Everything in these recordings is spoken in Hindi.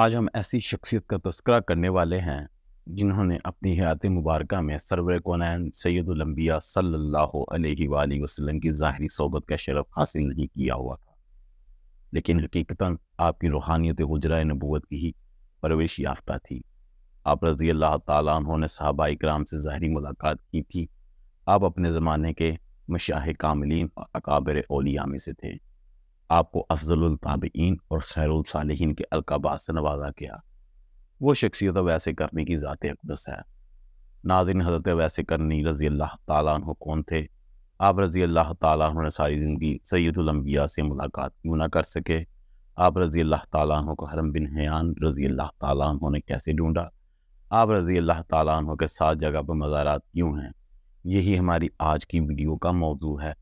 आज हम ऐसी शख्सियत का तस्करा करने वाले हैं जिन्होंने अपनी हयात मुबारक में सरवर कौन सैदुलम्बिया सल्ला वसलम की ज़ाहरी सोबत का शरफ हासिल नहीं किया हुआ था लेकिन हकीकता आपकी रूहानियत हजरा नबूत की ही परवेश याफ्ता थी आप रजी अल्लाह तुमने सहाबा इक्राम से ज़ाहरी मुलाकात की थी आप अपने ज़माने के मशाह कामिलीन और अकाबर ओलिया में से थे आपको अफजलताबीन और खैरसालहन के अलकाबात से नवाजा गया वो शख्सियत वैसे करने की ज़ात अकदस है नादिन हजरत वैसे करनी रज़ी अल्लाह तु कौन थे आप रज़ी अल्लाह तु ने सारी ज़िंदगी सैदुलम्बिया से मुलाकात क्यों ना कर सके आप रज़ी अल्लाह तु को हरम बिन हयान रज़ी अल्लाह तु ने कैसे ढूँढा आप रज़ी अल्लाह तु के साथ जगह पर मज़ारात क्यों हैं यही हमारी आज की वीडियो का मौजू है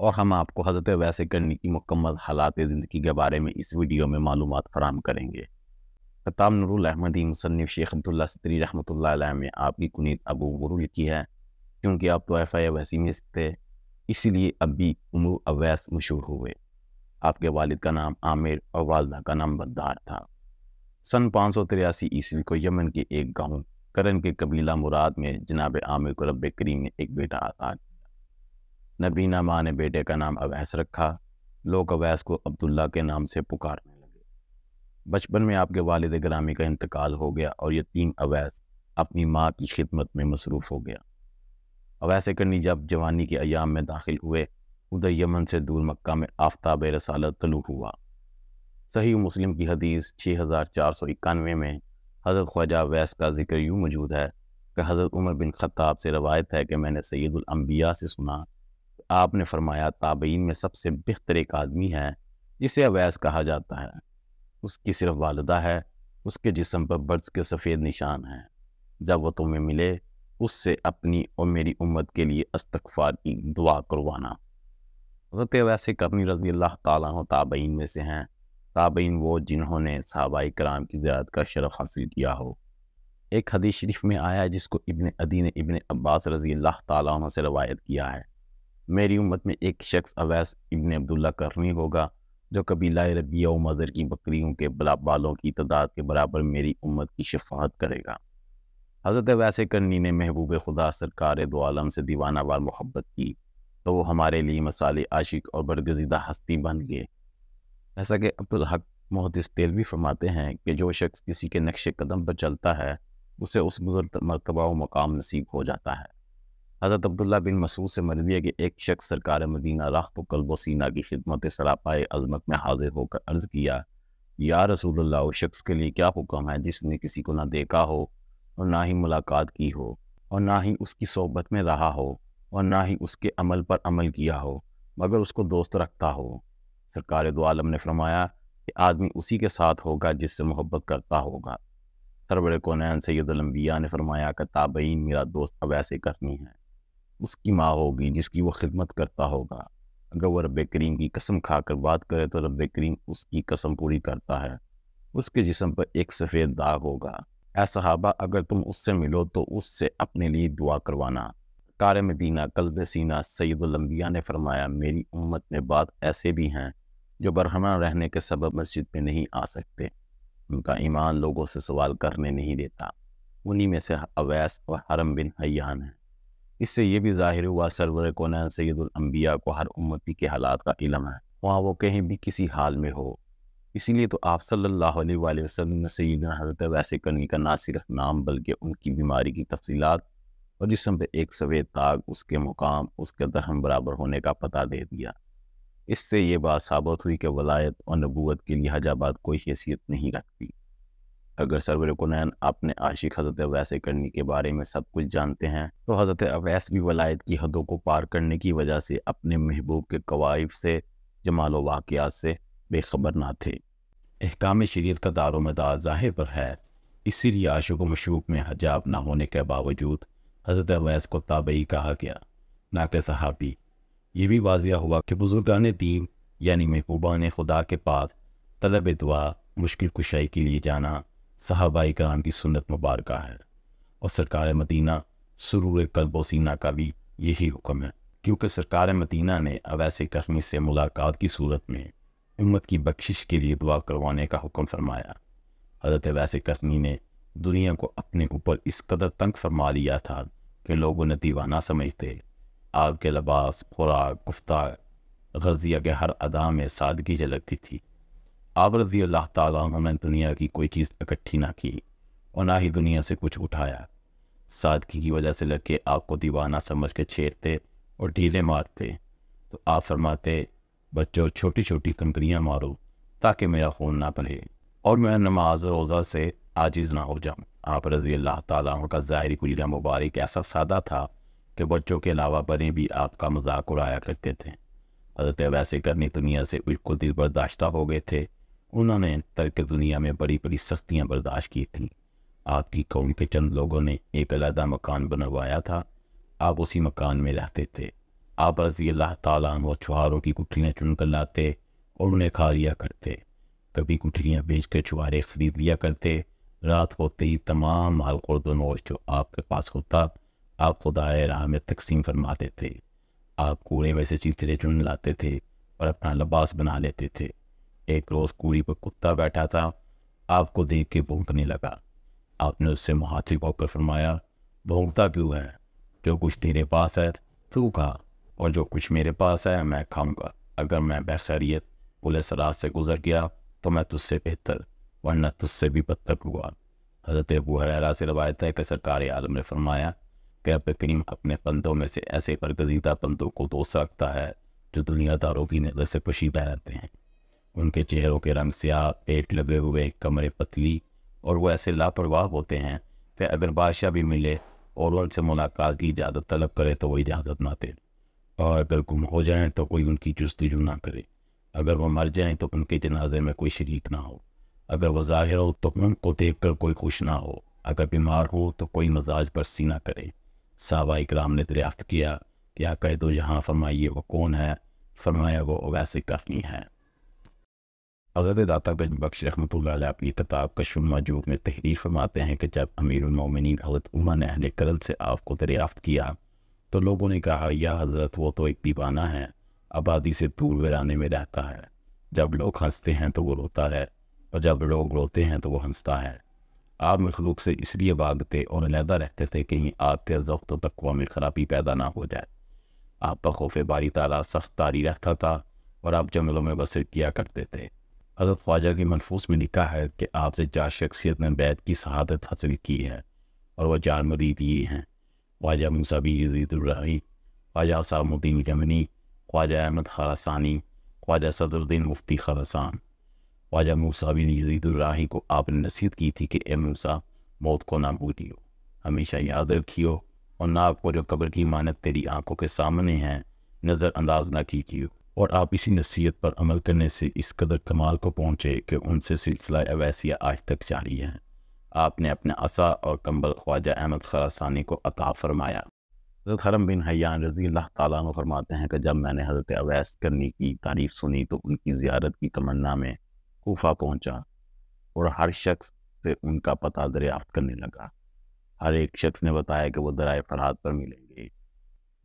और हम आपको हजरत वैसे करने की मुकम्मल हालात ज़िंदगी के बारे में इस वीडियो में मालूम फराम करेंगे खताब नूरुल अहमदी मुसनफ़ शेख अब्दुल्ला सत्री रहमत में आपकी कुनीत अबू गुरु की है क्योंकि आप तो आई वैसी में थे इसलिए अब भी उमू अवैस मशहूर हुए आपके वालिद का नाम आमिर और वालदा का नाम बद्दार था सन पाँच सौ तिरासी ईस्वी को यमन के एक गांव करण के कबीला मुराद में जनाब आमिर को रब करीम ने एक बेटा आज़ाद नबीना माँ ने बेटे का नाम अवैस रखा लोग अवैस को अब्दुल्ला के नाम से पुकारने लगे बचपन में आपके वालद ग्रामी का इंतकाल हो गया और यतीम अवैस अपनी माँ की खिदमत में मसरूफ़ हो गया अवैस करनी जब जवानी के अयाम में दाखिल हुए उधर यमन से दूर मक्का में आफ्ताब रसालत तलु हुआ सही मुस्लिम की हदीस छः हज़ार चार सौ इक्यानवे में हज़रत ख्वाजा अवैस का जिक्र यूँ मौजूद है कि हज़रत उमर बिन खत्ताब से रवायत है कि मैंने सैदुलम्बिया से सुना आपने फरमाया ताबीन में सबसे बेहतर एक आदमी है जिसे अवैस कहा जाता है उसकी सिर्फ वालदा है उसके जिसम पर बर्ज के सफ़ेद निशान हैं जब वह तुम्हें मिले उससे अपनी और मेरी उम्मत के लिए अस्तफार की दुआ करवाना हजरत वैसे करनी रजी अल्लाह ताबीन में से हैं ताबीन वो जिन्होंने सहाबाई कराम की ज़्यारत का शरफ हासिल किया हो एक हदीस शरीफ में आया है जिसको इबन अदीन इबन अब्बास रजी अल्लाह से रवायत किया है मेरी उम्मत में एक शख्स अवैस इबन अब्दुल्ला करनी होगा जो कबीला रबिया मदर की बकरियों के बालों की तादाद के बराबर मेरी उम्मत की शफात करेगा हज़रत वैसे करनी ने महबूब खुदा सरकार दो आलम से दीवाना वाल मोहब्बत की तो वो हमारे लिए मसाले आशिक और बरगजीदा हस्ती बन गए ऐसा कि अब्दुल हक मोहदिस तेलवी फरमाते हैं कि जो शख्स किसी के नक्श कदम पर चलता है उसे उस गुजर मरतबा व मकाम नसीब हो जाता है हज़रत अब्दुल्ला बिन मसूद से मरविया के एक शख्स सरकार मदीना राह तो कल्ब सीना की खिदमत सरापाए अजमत में हाजिर होकर अर्ज़ किया या रसूल उस शख्स के लिए क्या हुक्म है जिसने किसी को ना देखा हो और ना ही मुलाकात की हो और ना ही उसकी सोहबत में रहा हो और ना ही उसके अमल पर अमल किया हो मगर उसको दोस्त रखता हो सरकार दो आलम ने फरमाया कि आदमी उसी के साथ होगा जिससे मोहब्बत करता होगा सरबड़ कोनैन सैदलम्बिया ने फरमाया कि ताबईन मेरा दोस्त अब ऐसे करनी है उसकी माँ होगी जिसकी वो खिदमत करता होगा अगर वह रब करीम की कसम खाकर बात करे तो रब करीम उसकी कसम पूरी करता है उसके जिसम पर एक सफ़ेद दाग होगा सहाबा अगर तुम उससे मिलो तो उससे अपने लिए दुआ करवाना कार मदीना कल्ब सीना सैदुलम्बिया ने फरमाया मेरी उम्मत में बात ऐसे भी हैं जो बरहमा रहने के सबब मस्जिद में नहीं आ सकते उनका ईमान लोगों से सवाल करने नहीं देता उन्हीं में से अवैस और हरम बिन हयान है इससे ये भी जाहिर हुआ सरवर कौन सैदुलम्बिया को हर उम्मती के हालात का इलम है वहाँ वो कहीं भी किसी हाल में हो इसीलिए तो आप सल्लल्लाहु अलैहि वसल्लम ने हजरत वैसे करनी का ना सिर्फ नाम बल्कि उनकी बीमारी की तफसीत और जिसम पर एक सवेद ताग उसके मुकाम उसके दरहम बराबर होने का पता दे दिया इससे ये बात साबित हुई कि वलायत और नबूत के लिए कोई हैसियत नहीं रखती अगर सरवरकुनैन अपने आशिक हजरत अवैस करनी के बारे में सब कुछ जानते हैं तो हजरत अवैस भी वलायत की हदों को पार करने की वजह से अपने महबूब के कवायफ से जमाल वाक़ात से बेखबर ना थे अहकाम शरीत का दारो मदार ज़ाहिर पर है इसीलिए आशुक मशूक में हजाब ना होने के बावजूद हजरत अवैस को ताबई कहा गया ना के सहाबी ये भी वाजिया हुआ कि बुजुर्गान दीन यानी ने खुदा के पास तलब दुआ मुश्किल कुशाई के लिए जाना सहाबाई कराम की सुन्नत मुबारक है और सरकार मदीना सुरूर कलबोसीना का भी यही हुक्म है क्योंकि सरकार मदीना ने अवैसे करनी से मुलाकात की सूरत में उम्मत की बख्शिश के लिए दुआ करवाने का हुक्म फरमाया हजरत वैसे करनी ने दुनिया को अपने ऊपर इस कदर तंग फरमा लिया था कि लोग उन्हें दीवाना समझते आपके लबास खुराक गुफ्तार गर्जिया के हर अदा में सादगी झलकती थी आप रजी अल्लाह तुमने दुनिया की कोई चीज़ इकट्ठी ना की और ना ही दुनिया से कुछ उठाया सादगी की वजह से लड़के आपको दीवाना समझ के छेड़ते और ढीले मारते तो आप फरमाते बच्चों छोटी छोटी कंकरियाँ मारो ताकि मेरा खून ना पढ़े और मैं नमाज रोज़ा से आजिज़ ना हो जाऊँ आप रज़ी अल्लाह तुम का ज़ाहरी कुलीला मुबारक ऐसा सादा था कि बच्चों के अलावा बने भी आपका मजाक उड़ाया करते थे हजरत वैसे करनी दुनिया से बिल्कुल दिल बर्दाश्त हो गए थे उन्होंने तर्क दुनिया में बड़ी बड़ी सस्तियाँ बर्दाश्त की थी आपकी कौम के चंद लोगों ने एक अलहदा मकान बनवाया था आप उसी मकान में रहते थे आप रजी अल्लाह ताली छुहारों की कुठलियाँ चुनकर लाते और उन्हें खा लिया करते कभी कुठलियाँ बेच कर छुहारे खरीद लिया करते रात होते ही तमाम माल खुर्दनोश जो आपके पास होता आप खुदाए राह में तकसीम फरमाते थे आप कूड़े वैसे चीतरे चुन लाते थे और अपना लबास बना लेते थे एक रोज़ कूड़ी पर कुत्ता बैठा था आपको देख के भूखने लगा आपने उससे मुहातिब होकर फरमाया भौंकता क्यों है जो कुछ तेरे पास है तू खा और जो कुछ मेरे पास है मैं खाऊंगा अगर मैं बेसरियत पुलिस रात से गुजर गया तो मैं तुझसे बेहतर वरना तुझसे भी बदतर हुआ हज़रत अबू हरेरा से रवायत है कि सरकार आलम ने फरमाया कि रब करीम अपने बंदों में से ऐसे बरगजीदा बंदों को दोस्त रखता है जो दुनियादारों की नज़र से पशीदा रहते हैं उनके चेहरों के रंग स्याह पेट लगे हुए कमरे पतली और वो ऐसे लापरवाह होते हैं कि अगर बादशाह भी मिले और उनसे मुलाकात की इजाज़त तलब करे तो वो इजाज़त ना दे और अगर गुम हो जाए तो कोई उनकी जस्तजू ना करे अगर वो मर जाए तो उनके जनाजे में कोई शरीक ना हो अगर वह ज़ाहिर हो तो उनको देख कर कोई खुश ना हो अगर बीमार हो तो कोई मजाज बरसी ना करे सावा इकराम ने दरियाफ्त किया कि दो जहाँ फरमाइए वो कौन है फरमाया वो वैसे कफनी है हज़रत दाता गज बख्श रहमत अपनी किताब कशम मजूब में तहरीर फरमाते हैं कि जब अमीरमिन हज़रत उमा ने अहल करल से आपको दरियाफ़्त किया तो लोगों ने कहा यह हज़रत वो तो एक दीवाना है आबादी से दूर वराने में रहता है जब लोग हंसते हैं तो वो रोता है और जब लोग रोते हैं तो वो हंसता है आप मखलूक से इसलिए भागते और अलहदा रहते थे कहीं आपके जब्त तकवा में खराबी पैदा ना हो जाए आप खौफ बारी ताला सख्त तारी रहता था और आप जंगलों में बसर किया करते थे हज़रत ख्वाजा के मनफूस में लिखा है कि आपसे चार शख्सियत ने बैत की शहादत हासिल की है और वह जान मरीद ये हैं ख्वाजा मुसाबी यजीदुल्रही ख्वाजा सामुद्दीन जमनी ख्वाजा अहमद खरासानी ख्वाजा सदरुद्दीन मुफ्ती खरासान ख्वाजा मुसाबी बिन को आपने नसीहत की थी कि ए मूसा मौत को ना भूलियो हमेशा याद रखियो और ना आपको जो कब्र की मानत तेरी आंखों के सामने है नज़रअंदाज ना कीजियो और आप इसी नसीहत पर अमल करने से इस कदर कमाल को पहुँचे कि उनसे सिलसिला अवैसिया आज तक जारी है आपने अपने असा और कम्बल ख्वाजा अहमद खरासानी को अता फरमाया हजरत हरम बिन हयान रजी अल्लाह ताला फरमाते हैं कि जब मैंने हज़रत अवैस करनी की तारीफ़ सुनी तो उनकी ज़्यारत की तमन्ना में कोफा पहुँचा और हर शख्स से उनका पता दरियाफ्त करने लगा हर एक शख्स ने बताया कि वह दराए फरात पर मिलेंगे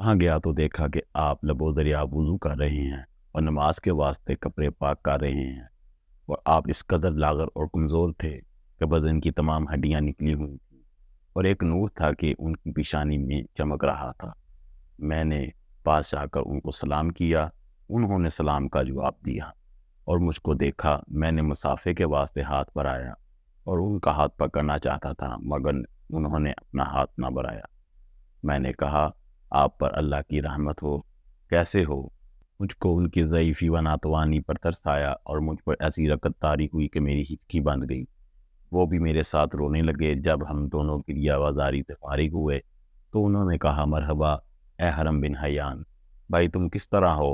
वहाँ गया तो देखा कि आप लबो दरिया वज़ू कर रहे हैं और नमाज के वास्ते कपड़े पाक कर रहे हैं और आप इस कदर लागर और कमज़ोर थे कि बदन की तमाम हड्डियाँ निकली हुई थी और एक नूर था कि उनकी पेशानी में चमक रहा था मैंने पास आकर उनको सलाम किया उन्होंने सलाम का जवाब दिया और मुझको देखा मैंने मुसाफे के वास्ते हाथ बढ़ाया और उनका हाथ पकड़ना चाहता था मगर उन्होंने अपना हाथ ना बढ़ाया मैंने कहा आप पर अल्लाह की रहमत हो कैसे हो मुझको उनके ज़यीफ़ी व नातवानी पर तरसाया और मुझ पर ऐसी रकत तारी हुई कि मेरी हिचकी बंध गई वो भी मेरे साथ रोने लगे जब हम दोनों के लिए आवाजारी से फारिग हुए तो उन्होंने कहा मरहबा ए हरम बिन हयान भाई तुम किस तरह हो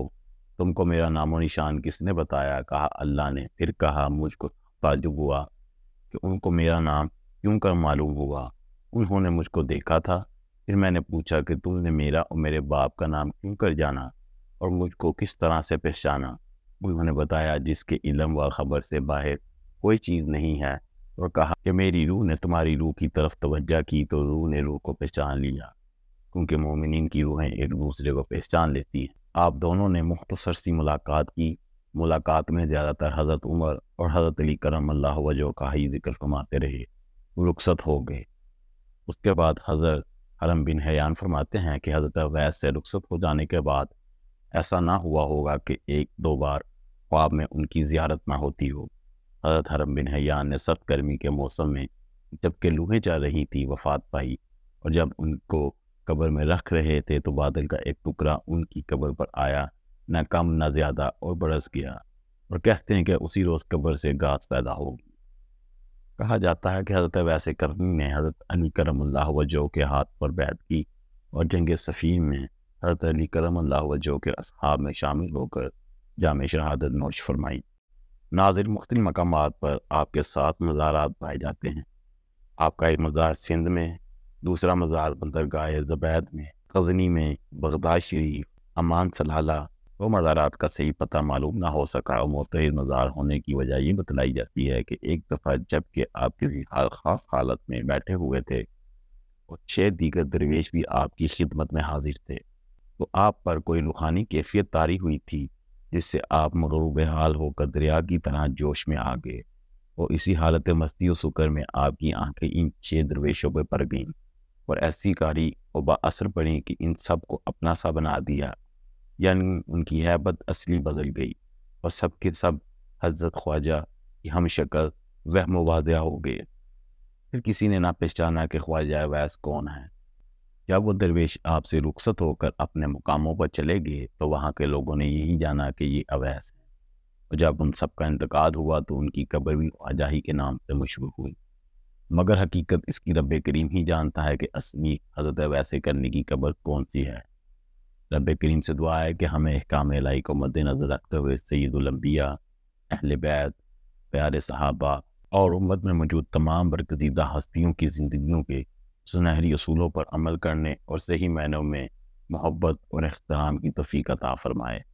तुमको मेरा नामो निशान किसने बताया कहा अल्लाह ने फिर कहा मुझको ताजुब हुआ कि उनको मेरा नाम क्यों कर मालूम हुआ उन्होंने मुझको देखा था फिर मैंने पूछा कि तुमने मेरा और मेरे बाप का नाम क्यों कर जाना और मुझको किस तरह से पहचाना उन्होंने बताया जिसके इलम व खबर से बाहर कोई चीज़ नहीं है और कहा कि मेरी रूह ने तुम्हारी रूह की तरफ तोज्जह की तो रूह ने रूह को पहचान लिया क्योंकि मोमिन की रूहें एक दूसरे को पहचान लेती हैं आप दोनों ने मुख्तसर सी मुलाकात की मुलाकात में ज़्यादातर हज़रत उमर और हज़रत अली करम अल्लाह वजह का ही जिक्र कमाते रहे रुखसत हो गए उसके बाद हज़रत हरम बिन हयान फरमाते हैं कि हज़रत वैस से रुखसत हो जाने के बाद ऐसा ना हुआ होगा कि एक दो बार ख्वाब में उनकी ज्यारत ना होती हो हजरत हरम बिन हयान ने सख्त गर्मी के मौसम में जबकि लूहें जा रही थी वफात पाई और जब उनको कब्र में रख रहे थे तो बादल का एक टुकड़ा उनकी कब्र पर आया न कम ना ज़्यादा और बरस गया और कहते हैं कि उसी रोज़ कब्र से घास पैदा होगी कहा जाता है कि हज़रत वैसे करनी ने हज़रत अली करम वजह के हाथ पर बैठ की और जंग सफ़ी में हजरत अली करम अल्लाह के अब में शामिल होकर जाम शहादत नोश फरमाई नाजिर मुख्त मकाम पर आपके साथ मज़ारात पाए जाते हैं आपका एक मज़ार सिंध में दूसरा मज़ार बंदरगाह जबैद में गजनी में बगदाद शरीफ अमान सलाला वो तो मज़ारात का सही पता मालूम ना हो सका और मज़ार होने की वजह ये बतलाई जाती है कि एक दफ़ा जबकि आप किसी हाल खास हालत में बैठे हुए थे और छः दीगर दरवेश भी आपकी खिदमत में हाजिर थे तो आप पर कोई रूहानी कैफियत तारी हुई थी जिससे आप मरूब हाल होकर दरिया की तरह जोश में आ गए और इसी हालत मस्ती और में आपकी आंखें इन छः दरवेशों पर पड़ गईं और ऐसी कारी और बासर पड़ी कि इन सब को अपना सा बना दिया यानी उनकी हैबत असली बदल गई और सब के सब हजरत ख्वाजा की हम शक्ल वह मुबादा हो गए फिर किसी ने ना पहचाना कि ख्वाजा वैस कौन है जब वो दरवेश आपसे रुखसत होकर अपने मुकामों पर चले गए तो वहाँ के लोगों ने यही जाना कि ये अवैस है और जब उन सबका इंतकाल हुआ तो उनकी कब्र भी आजाही के नाम से मशहूर हुई मगर हकीकत इसकी रब करीम ही जानता है कि असली हजरत वैसे करने की कब्र कौन सी है रब करीम से दुआ है कि हमें अहकाम लाई को मद्दनज़र रखते हुए सैदुलम्बिया अहल बैत प्यारे सहाबा और उम्मत में मौजूद तमाम बरकजीदा हस्तियों की ज़िंदगियों के सुनहरी असूलों पर अमल करने और सही मायनों में मोहब्बत और अख्ताम की तफ़ीक अता फरमाए